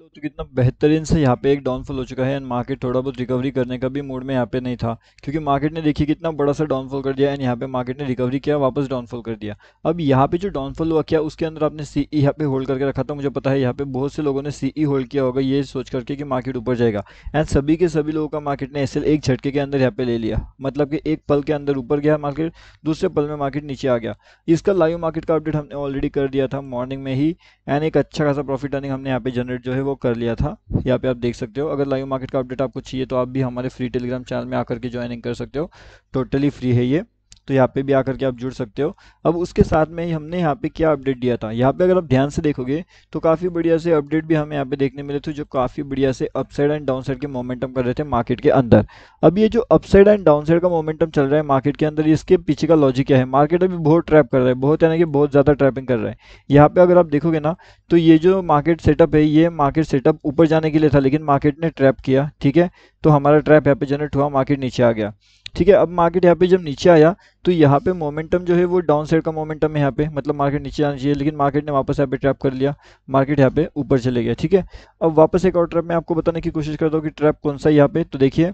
तो, तो कितना बेहतरीन से यहाँ पे एक डाउनफॉल हो चुका है एंड मार्केट थोड़ा बहुत रिकवरी करने का भी मूड में यहाँ पे नहीं था क्योंकि मार्केट ने देखिए कितना बड़ा सा डाउनफॉल कर दिया एंड यहाँ पे मार्केट ने रिकवरी किया वापस डाउनफॉल कर दिया अब यहाँ पे जो डाउनफॉल हुआ क्या उसके अंदर आपने सी ई e यहाँ पे होल्ड करके रखा था मुझे पता है यहाँ पे बहुत से लोगों ने सी ई होल्ड किया होगा ये सोच करके कि मार्केट ऊपर जाएगा एंड सभी के सभी लोगों का मार्केट ने ऐसे एक झटके के अंदर यहाँ पे ले लिया मतलब कि एक पल के अंदर ऊपर गया मार्केट दूसरे पल में मार्केट नीचे आ गया इसका लाइव मार्केट का अपडेट हमने ऑलरेडी कर दिया था मॉर्निंग में ही एंड एक अच्छा खासा प्रॉफिट अर्निंग हमने यहाँ पे जनरेट जो है वो कर लिया था यहाँ पे आप देख सकते हो अगर लाइव मार्केट का अपडेट आपको चाहिए तो आप भी हमारे फ्री टेलीग्राम चैनल में आकर के ज्वाइनिंग कर सकते हो टोटली फ्री है ये तो यहाँ पे भी आकर के आप जुड़ सकते हो अब उसके साथ में ही हमने यहाँ पे क्या अपडेट दिया था यहाँ पे अगर आप ध्यान से देखोगे तो काफ़ी बढ़िया से अपडेट भी हमें यहाँ पे देखने मिले थे जो काफ़ी बढ़िया से अपसाइड एंड डाउनसाइड के मोमेंटम कर रहे थे मार्केट के अंदर अब ये जो अपसाइड एंड डाउनसाइड का मोमेंटम चल रहा है मार्केट के अंदर इसके पीछे का लॉजिक क्या है मार्केट अभी बहुत ट्रैप कर रहा है बहुत यानी कि बहुत ज़्यादा ट्रैपिंग कर रहा है यहाँ पे अगर आप देखोगे ना तो ये जो मार्केट सेटअप है ये मार्केट सेटअप ऊपर जाने के लिए था लेकिन मार्केट ने ट्रैप किया ठीक है तो हमारा ट्रैप यहाँ पे जनरेट हुआ मार्केट नीचे आ गया ठीक है अब मार्केट यहाँ पे जब नीचे आया तो यहाँ पे मोमेंटम जो है वो डाउन साइड का मोमेंटम है यहाँ पे मतलब मार्केट नीचे आना चाहिए लेकिन मार्केट ने वापस यहाँ पे ट्रैप कर लिया मार्केट यहाँ पे ऊपर चले गया ठीक है अब वापस एक और ट्रैप में आपको बताने की कोशिश करता हूँ कि ट्रैप कौन सा यहाँ पे तो देखिए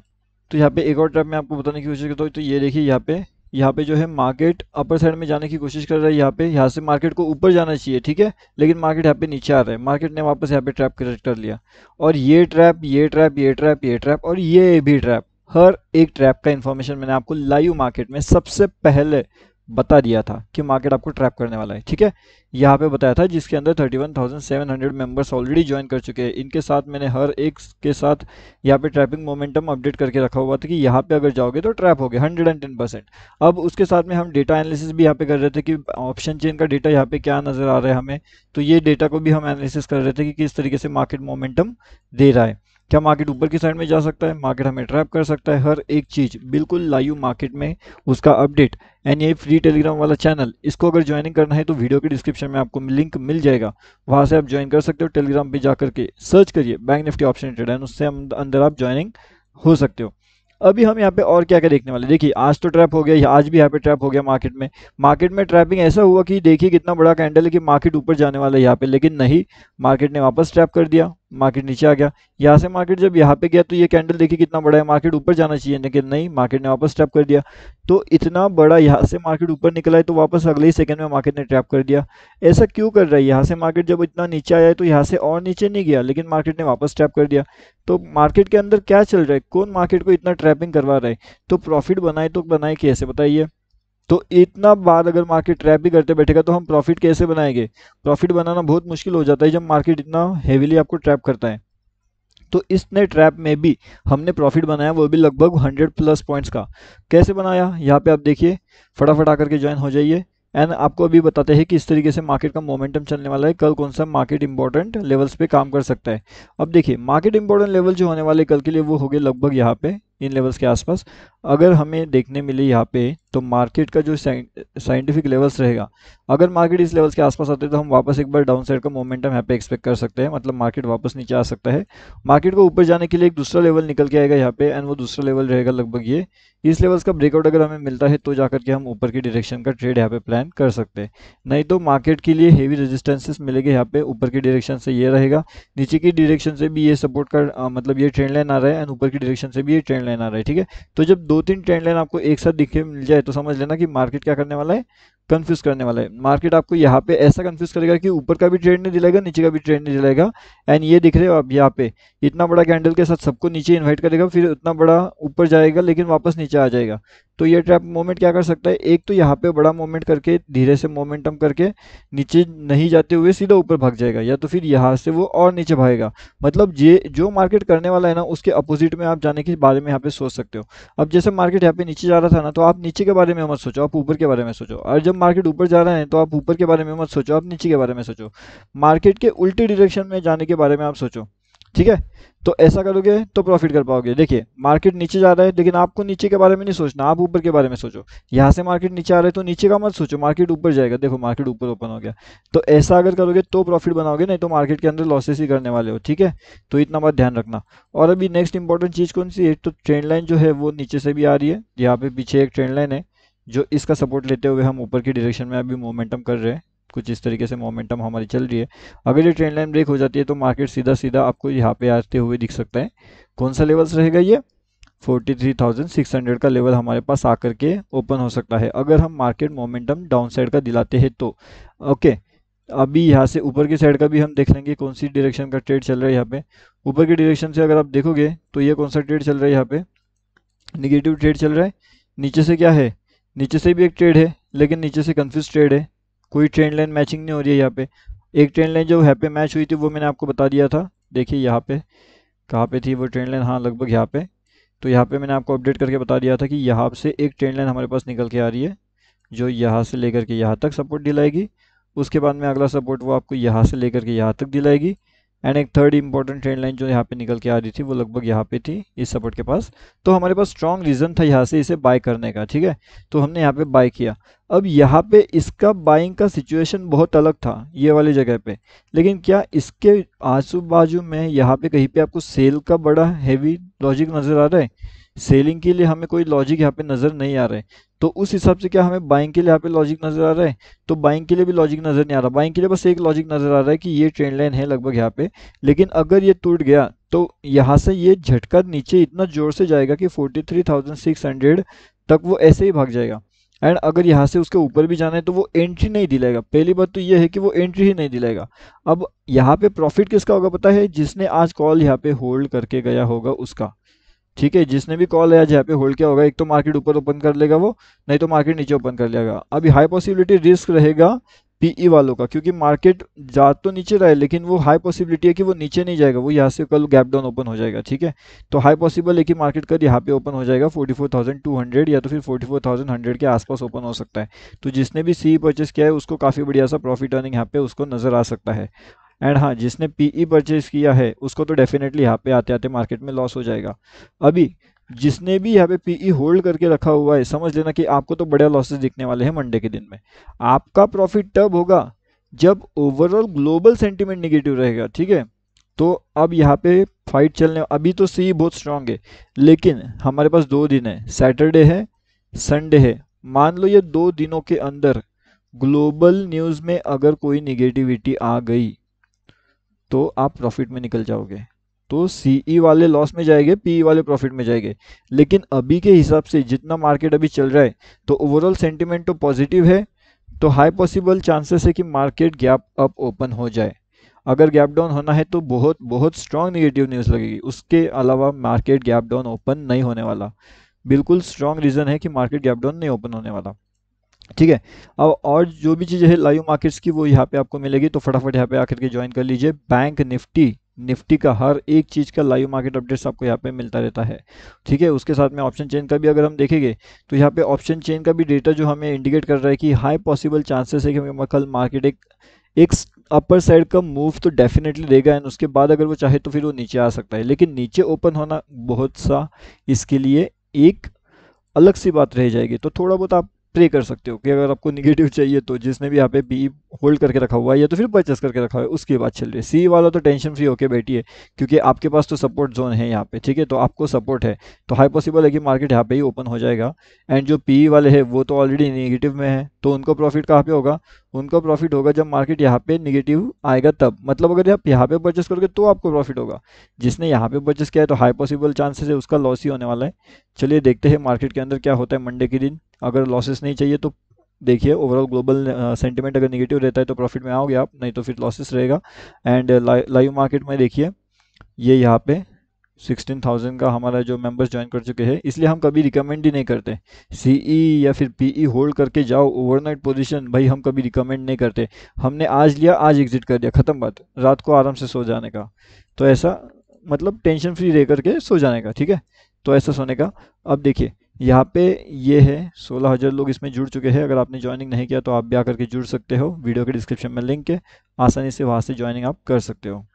तो यहाँ पे एक और ट्रैप में आपको बताने की कोशिश करता हूँ तो ये देखिए यहाँ पे यहाँ पे जो है मार्केट अपर साइड में जाने की कोशिश कर रहा है यहाँ पे यहाँ से मार्केट को ऊपर जाना चाहिए ठीक है लेकिन मार्केट यहाँ पे नीचे आ रहा है मार्केट ने वापस यहाँ पे ट्रैप कर लिया और ये ट्रैप ये ट्रैप ये ट्रैप ये ट्रैप और ये भी ट्रैप हर एक ट्रैप का इन्फॉर्मेशन मैंने आपको लाइव मार्केट में सबसे पहले बता दिया था कि मार्केट आपको ट्रैप करने वाला है ठीक है यहाँ पे बताया था जिसके अंदर 31,700 मेंबर्स ऑलरेडी ज्वाइन कर चुके हैं इनके साथ मैंने हर एक के साथ यहाँ पे ट्रैपिंग मोमेंटम अपडेट करके रखा हुआ था कि यहाँ पे अगर जाओगे तो ट्रैप हो गए हंड्रेड अब उसके साथ में हम डेटा एनालिसिस भी यहाँ पे कर रहे थे कि ऑप्शन चेन का डेटा यहाँ पे क्या नज़र आ रहा है हमें तो ये डेटा को भी हम एनालिसिस कर रहे थे कि किस तरीके से मार्केट मोमेंटम दे रहा है क्या मार्केट ऊपर की साइड में जा सकता है मार्केट हमें ट्रैप कर सकता है हर एक चीज़ बिल्कुल लाइव मार्केट में उसका अपडेट एंड ये फ्री टेलीग्राम वाला चैनल इसको अगर ज्वाइनिंग करना है तो वीडियो के डिस्क्रिप्शन में आपको लिंक मिल जाएगा वहाँ से आप ज्वाइन कर सकते हो टेलीग्राम पर जा करके सर्च करिए बैंक निफ्टी ऑप्शन एंड उससे अंदर आप ज्वाइनिंग हो सकते हो अभी हम यहाँ पे और क्या क्या देखने वाले देखिए आज तो ट्रैप हो गया आज भी यहाँ पे ट्रैप हो गया मार्केट में मार्केट में ट्रैपिंग ऐसा हुआ कि देखिए कितना बड़ा कैंडल है कि मार्केट ऊपर जाने वाला है यहाँ पे लेकिन नहीं मार्केट ने वापस ट्रैप कर दिया मार्केट नीचे आ गया यहाँ से मार्केट जब यहाँ पे गया तो ये कैंडल देखिए कितना बड़ा है मार्केट ऊपर जाना चाहिए लेकिन नहीं मार्केट ने वापस ट्रैप कर दिया तो इतना बड़ा यहाँ से मार्केट ऊपर निकला है तो वापस अगले ही सेकंड में मार्केट ने ट्रैप कर दिया ऐसा क्यों कर रहा है यहाँ से मार्केट जब इतना नीचे आया तो यहाँ से और नीचे नहीं गया लेकिन मार्केट ने वापस ट्रैप कर दिया तो मार्केट के अंदर क्या चल रहा है कौन मार्केट को इतना ट्रैपिंग करवा रहा है तो प्रॉफिट बनाए तो बनाए कैसे बताइए तो इतना बार अगर मार्केट ट्रैप भी करते बैठेगा तो हम प्रॉफिट कैसे बनाएंगे प्रॉफिट बनाना बहुत मुश्किल हो जाता है जब मार्केट इतना हेविली आपको ट्रैप करता है तो इसने ट्रैप में भी हमने प्रॉफिट बनाया वो भी लगभग हंड्रेड प्लस पॉइंट्स का कैसे बनाया यहाँ पे आप देखिए फटाफट आकर के ज्वाइन हो जाइए एंड आपको अभी बताते हैं कि इस तरीके से मार्केट का मोमेंटम चलने वाला है कल कौन सा मार्केट इंपॉर्टेंट लेवल्स पे काम कर सकता है अब देखिए मार्केट इंपॉर्टेंट लेवल जो होने वाले कल के लिए वो हो गए लगभग यहाँ पे इन लेवल्स के आसपास अगर हमें देखने मिले यहाँ पे तो मार्केट का जो साइंटिफिक लेवल्स रहेगा अगर मार्केट इस लेवल्स के आसपास आते हैं तो हम वापस एक बार डाउन साइड का मोमेंटम यहाँ पे एक्सपेक्ट कर सकते हैं मतलब मार्केट वापस नीचे आ सकता है मार्केट को ऊपर जाने के लिए एक दूसरा लेवल निकल के आएगा यहाँ पे एंड वो दूसरा लेवल रहेगा लगभग ये इस लेवल्स का ब्रेकआउट अगर हमें मिलता है तो जाकर के हम ऊपर की डायरेक्शन का ट्रेड यहाँ पे प्लान कर सकते हैं नहीं तो मार्केट के लिए हेवी रेजिस्टेंसेस मिलेगी यहाँ पे ऊपर की डायरेक्शन से ये रहेगा नीचे की डायरेक्शन से भी ये सपोर्ट का मतलब ये ट्रेंड लाइन आ रहा है एंड ऊपर की डायरेक्शन से भी ये ट्रेंड ट्रेंड लाइन आ रहा है ठीक है तो जब दो तीन ट्रेंड लाइन आपको एक साथ दिखे मिल जाए तो समझ लेना कि मार्केट क्या करने वाला है कन्फ्यूज़ करने वाला है मार्केट आपको यहाँ पे ऐसा कन्फ्यूज़ करेगा कि ऊपर का भी ट्रेंड नहीं दिलाएगा नीचे का भी ट्रेंड नहीं दिलाएगा एंड ये दिख रहे हो आप यहाँ पे इतना बड़ा कैंडल के साथ सबको नीचे इन्वाइट करेगा फिर उतना बड़ा ऊपर जाएगा लेकिन वापस नीचे आ जाएगा तो ये ट्रैप मोमेंट क्या कर सकता है एक तो यहाँ पे बड़ा मोमेंट करके धीरे से मोमेंटम करके नीचे नहीं जाते हुए सीधा ऊपर भाग जाएगा या तो फिर यहाँ से वो और नीचे भागेगा मतलब ये जो मार्केट करने वाला है ना उसके अपोजिट में आप जाने के बारे में यहाँ पे सोच सकते हो अब जैसे मार्केट यहाँ पे नीचे जा रहा था ना तो आप नीचे के बारे में मत सोचो आप ऊपर के बारे में सोचो और जब मार्केट ऊपर जा रहा है तो आप ऊपर के बारे में मत सोचो आप नीचे के बारे में सोचो मार्केट के उल्टी डिरेक्शन में जाने के बारे में आप सोचो ठीक है तो ऐसा करोगे तो प्रॉफिट कर पाओगे देखिए मार्केट नीचे जा रहा है लेकिन आपको नीचे के बारे में नहीं सोचना आप ऊपर के बारे में सोचो यहाँ से मार्केट नीचे आ रहा है तो नीचे का मत सोचो मार्केट ऊपर जाएगा देखो मार्केट ऊपर ओपन हो गया तो ऐसा अगर करोगे तो प्रॉफिट बनाओगे नहीं तो मार्केट के अंदर लॉसेस ही करने वाले हो ठीक है तो इतना बात ध्यान रखना और अभी नेक्स्ट इंपॉर्टेंट चीज़ कौन सी है तो ट्रेंड लाइन जो है वो नीचे से भी आ रही है यहाँ पे पीछे एक ट्रेंड लाइन है जो इसका सपोर्ट लेते हुए हम ऊपर की डायरेक्शन में अभी मोमेंटम कर रहे हैं कुछ इस तरीके से मोमेंटम हमारी चल रही है अगर ये ट्रेंड लाइन ब्रेक हो जाती है तो मार्केट सीधा सीधा आपको यहाँ पे आते हुए दिख सकता है कौन सा लेवल्स रहेगा ये 43,600 का लेवल हमारे पास आकर के ओपन हो सकता है अगर हम मार्केट मोमेंटम डाउन साइड का दिलाते हैं तो ओके अभी यहाँ से ऊपर की साइड का भी हम देख लेंगे कौन सी डायरेक्शन का ट्रेड चल रहा है यहाँ पे ऊपर की डायरेक्शन से अगर आप देखोगे तो ये कौन सा ट्रेड चल रहा है यहाँ पे निगेटिव ट्रेड चल रहा है नीचे से क्या है नीचे से भी एक ट्रेड है लेकिन नीचे से कन्फ्यूज ट्रेड है कोई ट्रेंड लाइन मैचिंग नहीं हो रही है यहाँ पे एक ट्रेंड लाइन जो है पे मैच हुई थी वो मैंने आपको बता दिया था देखिए यहाँ पे कहाँ पे थी वो ट्रेंड लाइन हाँ लगभग यहाँ पे तो यहाँ पे मैंने आपको अपडेट करके बता दिया था कि यहाँ से एक ट्रेंड लाइन हमारे पास निकल के आ रही है जो यहाँ से लेकर के यहाँ तक सपोर्ट दिलाएगी उसके बाद में अगला सपोर्ट वो आपको यहाँ से लेकर के यहाँ तक दिलाएगी एंड एक थर्ड इंपॉर्टेंट ट्रेंड लाइन जो यहाँ पे निकल के आ रही थी वो लगभग यहाँ पे थी इस सपोर्ट के पास तो हमारे पास स्ट्रॉन्ग रीजन था यहाँ से इसे बाय करने का ठीक है तो हमने यहाँ पे बाय किया अब यहाँ पे इसका बाइंग का सिचुएशन बहुत अलग था ये वाली जगह पे लेकिन क्या इसके आजू बाजू में यहाँ पे कहीं पे आपको सेल का बड़ा हैवी लॉजिक नज़र आ रहा है सेलिंग के लिए हमें कोई लॉजिक यहाँ पे नज़र नहीं आ रहा है तो उस हिसाब से क्या हमें बाइंग के लिए यहाँ पे लॉजिक नज़र आ रहा है तो बाइंग के लिए भी लॉजिक नज़र नहीं आ रहा बाइंग के लिए बस एक लॉजिक नज़र आ रहा है कि ये ट्रेंड लाइन है लगभग यहाँ पे लेकिन अगर ये टूट गया तो यहाँ से ये झटका नीचे इतना जोर से जाएगा कि फोर्टी तक वो ऐसे ही भाग जाएगा एंड अगर यहाँ से उसके ऊपर भी जाना है तो वो एंट्री नहीं दिलाएगा पहली बात तो ये है कि वो एंट्री ही नहीं दिलाएगा अब यहाँ पे प्रॉफिट किसका होगा पता है जिसने आज कॉल यहाँ पे होल्ड करके गया होगा उसका ठीक है जिसने भी कॉल आया जहाँ पे होल्ड किया होगा एक तो मार्केट ऊपर ओपन कर लेगा वो नहीं तो मार्केट नीचे ओपन कर लेगा अभी हाई पॉसिबिलिटी रिस्क रहेगा पीई e वालों का क्योंकि मार्केट जा तो नीचे रहा है लेकिन वो हाई पॉसिबिलिटी है कि वो नीचे नहीं जाएगा वो यहाँ से कल गैप डाउन ओपन हो जाएगा ठीक है तो हाई पॉसिबल है कि मार्केट कल यहाँ पे ओपन हो जाएगा 44,200 या तो फिर 44,100 के आसपास ओपन हो सकता है तो जिसने भी सी परचेस e किया है उसको काफ़ी बढ़िया सा प्रॉफिट अर्निंग यहाँ पे उसको नजर आ सकता है एंड हाँ जिसने पीई परचेज e किया है उसको तो डेफिनेटली यहाँ पे आते आते मार्केट में लॉस हो जाएगा अभी जिसने भी यहाँ पे पीई होल्ड e करके रखा हुआ है समझ लेना कि आपको तो बड़े लॉसेस दिखने वाले हैं मंडे के दिन में आपका प्रॉफिट तब होगा जब ओवरऑल ग्लोबल सेंटिमेंट निगेटिव रहेगा ठीक है तो अब यहाँ पे फाइट चलने अभी तो सी e बहुत स्ट्रांग है लेकिन हमारे पास दो दिन है सैटरडे है संडे है मान लो ये दो दिनों के अंदर ग्लोबल न्यूज़ में अगर कोई निगेटिविटी आ गई तो आप प्रॉफिट में निकल जाओगे तो सीई e वाले लॉस में जाएंगे पीई e वाले प्रॉफिट में जाएंगे लेकिन अभी के हिसाब से जितना मार्केट अभी चल रहा है तो ओवरऑल सेंटिमेंट तो पॉजिटिव है तो हाई पॉसिबल चांसेस है कि मार्केट गैप अप ओपन हो जाए अगर गैप डाउन होना है तो बहुत बहुत स्ट्रांग निगेटिव न्यूज़ लगेगी उसके अलावा मार्केट गैप डाउन ओपन नहीं होने वाला बिल्कुल स्ट्रॉन्ग रीज़न है कि मार्केट गैप डाउन नहीं ओपन होने वाला ठीक है अब और जो भी चीज़ें है लाइव मार्केट्स की वो यहाँ पे आपको मिलेगी तो फटाफट यहाँ पे आकर के ज्वाइन कर लीजिए बैंक निफ्टी निफ्टी का हर एक चीज़ का लाइव मार्केट अपडेट्स आपको यहाँ पे मिलता रहता है ठीक है उसके साथ में ऑप्शन चेन का भी अगर हम देखेंगे तो यहाँ पे ऑप्शन चेन का भी डेटा जो हमें इंडिकेट कर रहा है कि हाई पॉसिबल चांसेस है कि कल मार्केट एक एक अपर साइड का मूव तो डेफिनेटली देगा एंड उसके बाद अगर वो चाहे तो फिर वो नीचे आ सकता है लेकिन नीचे ओपन होना बहुत सा इसके लिए एक अलग सी बात रह जाएगी तो थोड़ा बहुत आप प्रे कर सकते हो कि अगर आपको निगेटिव चाहिए तो जिसने भी यहाँ पे बी होल्ड करके रखा हुआ है या तो फिर परचेस करके रखा हुआ है उसकी बात चल रही है सी वाला तो टेंशन फ्री होकर है क्योंकि आपके पास तो सपोर्ट जोन है यहाँ पे ठीक है तो आपको सपोर्ट है तो हाई पॉसिबल है कि मार्केट यहाँ पे ही ओपन हो जाएगा एंड जो पी वाले है वो तो ऑलरेडी निगेटिव में है तो उनको प्रॉफिट कहाँ पे होगा उनका प्रॉफिट होगा जब मार्केट यहाँ पे निगेटिव आएगा तब मतलब अगर आप यहाँ पे परचेस करोगे तो आपको प्रॉफिट होगा जिसने यहाँ पे परचेस किया है तो हाई पॉसिबल चांसेस है उसका लॉस ही होने वाला है चलिए देखते हैं मार्केट के अंदर क्या होता है मंडे के दिन अगर लॉसेस नहीं चाहिए तो देखिए ओवरऑल ग्लोबल सेंटीमेंट अगर निगेटिव रहता है तो प्रॉफिट में आओगे आप नहीं तो फिर लॉसेस रहेगा एंड लाइव मार्केट में देखिए ये यहाँ पे सिक्सटीन थाउजेंड का हमारा जो मेंबर्स ज्वाइन कर चुके हैं इसलिए हम कभी रिकमेंड ही नहीं करते सीई e या फिर पीई होल्ड e करके जाओ ओवरनाइट पोजीशन भाई हम कभी रिकमेंड नहीं करते हमने आज लिया आज एग्जिट कर दिया ख़त्म बात रात को आराम से सो जाने का तो ऐसा मतलब टेंशन फ्री रह करके सो जाने का ठीक है तो ऐसा सोने का अब देखिए यहाँ पे ये है सोलह हज़ार लोग इसमें जुड़ चुके हैं अगर आपने ज्वाइनिंग नहीं किया तो आप भी आकर के जुड़ सकते हो वीडियो के डिस्क्रिप्शन में लिंक है आसानी से वहाँ से ज्वाइनिंग आप कर सकते हो